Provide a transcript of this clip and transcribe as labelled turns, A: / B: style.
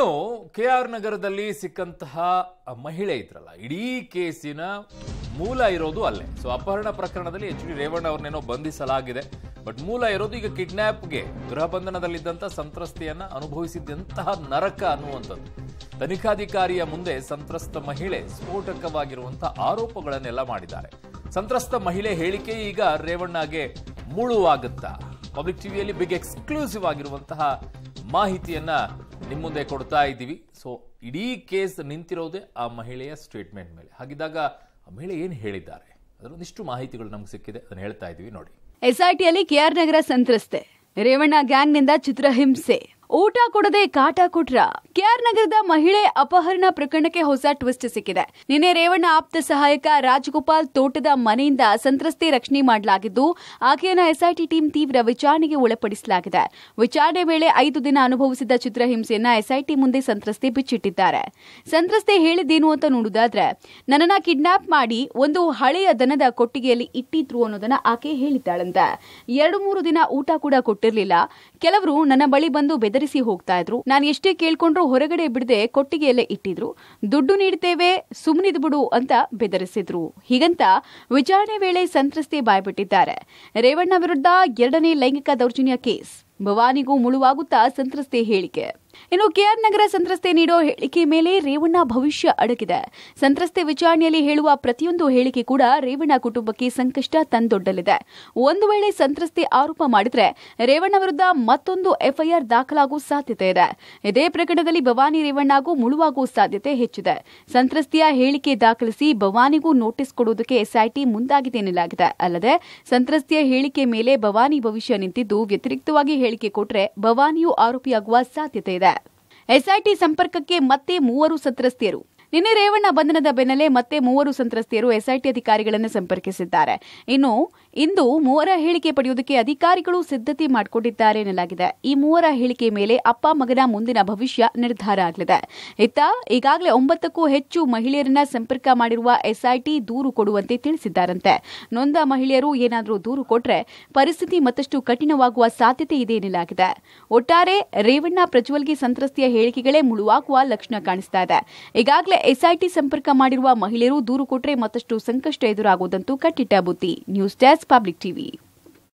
A: ಇನ್ನು K R ನಗರದಲ್ಲಿ ಸಿಕ್ಕಂತಹ ಮಹಿಳೆ ಇದ್ರಲ್ಲ ಇಡೀ ಕೇಸಿನ ಮೂಲ ಇರೋದು ಅಲ್ಲೇ ಸೊ ಅಪಹರಣ ಪ್ರಕರಣದಲ್ಲಿ ಎಚ್ ಡಿ ರೇವಣ್ಣ ಅವ್ರನ್ನೇನೋ ಬಂಧಿಸಲಾಗಿದೆ ಬಟ್ ಮೂಲ ಇರೋದು ಈಗ ಕಿಡ್ನಾಪ್ಗೆ ಗೃಹ ಬಂಧನದಲ್ಲಿದ್ದಂಥ ಸಂತ್ರಸ್ತೆಯನ್ನ ಅನುಭವಿಸಿದ್ದಂತಹ ನರಕ ಅನ್ನುವಂಥದ್ದು ತನಿಖಾಧಿಕಾರಿಯ ಮುಂದೆ ಸಂತ್ರಸ್ತ ಮಹಿಳೆ ಸ್ಫೋಟಕವಾಗಿರುವಂತಹ ಆರೋಪಗಳನ್ನೆಲ್ಲ ಮಾಡಿದ್ದಾರೆ ಸಂತ್ರಸ್ತ ಮಹಿಳೆ ಹೇಳಿಕೆ ಈಗ ರೇವಣ್ಣಗೆ ಮುಳುವಾಗುತ್ತಾ ಪಬ್ಲಿಕ್ ಟಿವಿಯಲ್ಲಿ ಬಿಗ್ ಎಕ್ಸ್ಕ್ಲೂಸಿವ್ ಆಗಿರುವಂತಹ ಮಾಹಿತಿಯನ್ನ ನಿಮ್ಮ ಮುಂದೆ ಕೊಡ್ತಾ ಇದ್ದೀವಿ ಸೊ ಇಡೀ ಕೇಸ್ ನಿಂತಿರೋದೇ ಆ ಮಹಿಳೆಯ ಸ್ಟೇಟ್ಮೆಂಟ್ ಮೇಲೆ ಹಾಗಿದ್ದಾಗ ಆ ಮಹಿಳೆ ಏನು ಹೇಳಿದ್ದಾರೆ ಅದರೊಂದಿಷ್ಟು ಮಾಹಿತಿಗಳು ನಮ್ಗೆ ಸಿಕ್ಕಿದೆ ಅದನ್ನು ಹೇಳ್ತಾ ಇದ್ದೀವಿ ನೋಡಿ
B: ಎಸ್ಐಟಿಯಲ್ಲಿ ಕೆಆರ್ ನಗರ ಸಂತ್ರಸ್ತೆ ರೇವಣ್ಣ ಗ್ಯಾಂಗ್ನಿಂದ ಚಿತ್ರಹಿಂಸೆ ಊಟ ಕೊಡದೆ ಕಾಟ ಕೊಟ್ರ ಕೆಆರ್ ನಗರದ ಮಹಿಳೆ ಅಪಹರಣ ಪ್ರಕರಣಕ್ಕೆ ಹೊಸ ಟ್ವಿಸ್ಟ್ ಸಿಕ್ಕಿದೆ ನಿನ್ನೆ ರೇವಣ್ಣ ಆಪ್ತ ಸಹಾಯಕ ರಾಜಗೋಪಾಲ್ ತೋಟದ ಮನೆಯಿಂದ ಸಂತ್ರಸ್ತೆ ರಕ್ಷಣೆ ಮಾಡಲಾಗಿದ್ದು ಆಕೆಯನ್ನು ಎಸ್ಐಟಿ ಟೀಮ್ ತೀವ್ರ ವಿಚಾರಣೆಗೆ ಒಳಪಡಿಸಲಾಗಿದೆ ವಿಚಾರಣೆ ವೇಳೆ ಐದು ದಿನ ಅನುಭವಿಸಿದ ಚಿತ್ರಹಿಂಸೆಯನ್ನ ಎಸ್ಐಟಿ ಮುಂದೆ ಸಂತ್ರಸ್ತೆ ಬಿಚ್ಚಿಟ್ಟಿದ್ದಾರೆ ಸಂತ್ರಸ್ತೆ ಹೇಳಿದ್ದೇನು ಅಂತ ನೋಡುದಾದ್ರೆ ನನ್ನನ್ನ ಕಿಡ್ನಾಪ್ ಮಾಡಿ ಒಂದು ಹಳೆಯ ದನದ ಕೊಟ್ಟಿಗೆಯಲ್ಲಿ ಇಟ್ಟಿದ್ರು ಅನ್ನೋದನ್ನ ಆಕೆ ಹೇಳಿದ್ದಾಳಂತೆ ಎರಡು ಮೂರು ದಿನ ಊಟ ಕೂಡ ಕೊಟ್ಟಿರಲಿಲ್ಲ ಕೆಲವರು ನನ್ನ ಬಳಿ ಬಂದು ಬೆದ ಬೆದರಿಸಿ ಹೋಗ್ತಾ ಇದ್ರು ನಾನು ಎಷ್ಟೇ ಕೇಳ್ಕೊಂಡ್ರು ಹೊರಗಡೆ ಬಿಡದೆ ಕೊಟ್ಟಿಗೆಯಲ್ಲೇ ಇಟ್ಟಿದ್ರು ದುಡ್ಡು ನೀಡ್ತೇವೆ ಸುಮ್ಮನಿದ್ ಬಿಡು ಅಂತ ಬೆದರಿಸಿದ್ರು ಹೀಗಂತ ವಿಚಾರಣೆ ವೇಳೆ ಸಂತ್ರಸ್ತೆ ಬಾಯ್ಬಿಟ್ಟಿದ್ದಾರೆ ರೇವಣ್ಣ ವಿರುದ್ಧ ಎರಡನೇ ಲೈಂಗಿಕ ದೌರ್ಜನ್ಯ ಕೇಸ್ ಭವಾನಿಗೂ ಮುಳುವಾಗುತ್ತಾ ಸಂತ್ರಸ್ತೆ ಹೇಳಿಕೆ ಇನ್ನು ಕೆಆರ್ ನಗರ ಸಂತ್ರಸ್ತೆ ನೀಡೋ ಹೇಳಿಕೆ ಮೇಲೆ ರೇವಣ್ಣ ಭವಿಷ್ಯ ಅಡಗಿದೆ ಸಂತ್ರಸ್ತೆ ವಿಚಾರಣೆಯಲ್ಲಿ ಹೇಳುವ ಪ್ರತಿಯೊಂದು ಹೇಳಿಕೆ ಕೂಡ ರೇವಣ್ಣ ಕುಟುಂಬಕ್ಕೆ ಸಂಕಷ್ಟ ತಂದೊಡ್ಡಲಿದೆ ಒಂದು ವೇಳೆ ಸಂತ್ರಸ್ತೆ ಆರೋಪ ಮಾಡಿದರೆ ರೇವಣ್ಣ ವಿರುದ್ಧ ಮತ್ತೊಂದು ಎಫ್ಐಆರ್ ದಾಖಲಾಗುವ ಸಾಧ್ಯತೆ ಇದೆ ಇದೇ ಪ್ರಕರಣದಲ್ಲಿ ಭವಾನಿ ರೇವಣ್ಣಗೂ ಮುಳುವಾಗುವ ಸಾಧ್ಯತೆ ಹೆಚ್ಚಿದೆ ಸಂತ್ರಸ್ತೆಯ ಹೇಳಿಕೆ ದಾಖಲಿಸಿ ಭವಾನಿಗೂ ನೋಟಿಸ್ ಕೊಡುವುದಕ್ಕೆ ಎಸ್ಐಟಿ ಮುಂದಾಗಿದೆ ಎನ್ನಲಾಗಿದೆ ಅಲ್ಲದೆ ಸಂತ್ರಸ್ತೆಯ ಹೇಳಿಕೆ ಮೇಲೆ ಭವಾನಿ ಭವಿಷ್ಯ ನಿಂತಿದ್ದು ವ್ಯತಿರಿಕ್ತವಾಗಿ ಹೇಳಿಕೆ ಕೊಟ್ಟರೆ ಭವಾನಿಯೂ ಆರೋಪಿಯಾಗುವ ಸಾಧ್ಯತೆ ಇದೆ ಎಸ್ಐಟಿ ಸಂಪರ್ಕಕ್ಕೆ ಮತ್ತೆ ಮೂವರು ಸಂತ್ರಸ್ತೆಯರು ನಿನ್ನೆ ರೇವಣ್ಣ ಬಂಧನದ ಬೆನ್ನಲ್ಲೇ ಮತ್ತೆ ಮೂವರು ಸಂತ್ರಸ್ತೆಯರು ಎಸ್ಐಟಿ ಅಧಿಕಾರಿಗಳನ್ನು ಸಂಪರ್ಕಿಸಿದ್ದಾರೆ ಇನ್ನು ಇಂದು ಮೂವರ ಹೇಳಿಕೆ ಪಡೆಯುವುದಕ್ಕೆ ಅಧಿಕಾರಿಗಳು ಸಿದ್ಧತೆ ಮಾಡಿಕೊಂಡಿದ್ದಾರೆ ಎನ್ನಲಾಗಿದೆ ಈ ಮೂವರ ಹೇಳಿಕೆ ಮೇಲೆ ಅಪ್ಪ ಮಗನ ಮುಂದಿನ ಭವಿಷ್ಯ ನಿರ್ಧಾರ ಆಗಲಿದೆ ಇತ್ತ ಈಗಾಗಲೇ ಒಂಬತ್ತಕ್ಕೂ ಹೆಚ್ಚು ಮಹಿಳೆಯರನ್ನ ಸಂಪರ್ಕ ಮಾಡಿರುವ ಎಸ್ಐಟಿ ದೂರು ಕೊಡುವಂತೆ ತಿಳಿಸಿದ್ದಾರಂತೆ ನೊಂದ ಮಹಿಳೆಯರು ಏನಾದರೂ ದೂರು ಕೊಟ್ಟರೆ ಪರಿಸ್ಥಿತಿ ಮತ್ತಷ್ಟು ಕಠಿಣವಾಗುವ ಸಾಧ್ಯತೆ ಇದೆ ಎನ್ನಲಾಗಿದೆ ಒಟ್ಟಾರೆ ರೇವಣ್ಣ ಪ್ರಜ್ವಲ್ಗೆ ಸಂತ್ರಸ್ತೆಯ ಹೇಳಿಕೆಗಳೇ ಮುಳುವಾಗುವ ಲಕ್ಷಣ ಕಾಣಿಸ್ತಾ ಇದೆ ಈಗಾಗಲೇ ಎಸ್ಐಟಿ ಸಂಪರ್ಕ ಮಾಡಿರುವ ಮಹಿಳೆಯರು ದೂರು ಕೊಟ್ಟರೆ ಮತ್ತಷ್ಟು ಸಂಕಷ್ಟ ಎದುರಾಗುವುದಂತೂ ಕಟ್ಟಿಟ್ಟ ಬುದ್ದಿ ನ್ಯೂಸ್ ಡೆಸ್ಕ್ public TV.